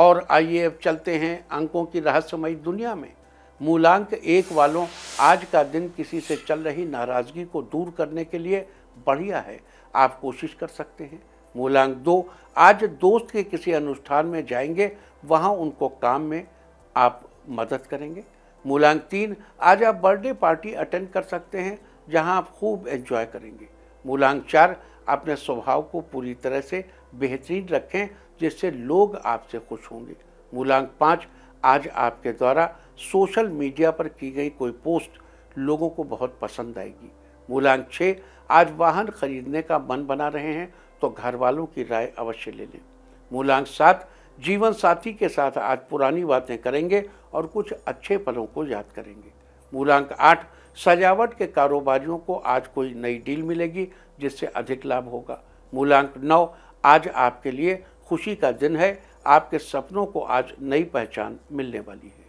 और आइए अब चलते हैं अंकों की रहस्यमयी दुनिया में मूलांक एक वालों आज का दिन किसी से चल रही नाराज़गी को दूर करने के लिए बढ़िया है आप कोशिश कर सकते हैं मूलांक दो आज दोस्त के किसी अनुष्ठान में जाएंगे वहाँ उनको काम में आप मदद करेंगे मूलांक तीन आज आप बर्थडे पार्टी अटेंड कर सकते हैं जहाँ आप खूब एंजॉय करेंगे मूलांक चार अपने स्वभाव को पूरी तरह से बेहतरीन रखें जिससे लोग आपसे खुश होंगे मूलांक पाँच आज आपके द्वारा सोशल मीडिया पर की गई कोई पोस्ट लोगों को बहुत पसंद आएगी मूलांक छः आज वाहन खरीदने का मन बना रहे हैं तो घर वालों की राय अवश्य ले लें मूलांक सात जीवन साथी के साथ आज पुरानी बातें करेंगे और कुछ अच्छे पलों को याद करेंगे मूलांक आठ सजावट के कारोबारियों को आज कोई नई डील मिलेगी जिससे अधिक लाभ होगा मूलांक नौ आज आपके लिए खुशी का दिन है आपके सपनों को आज नई पहचान मिलने वाली है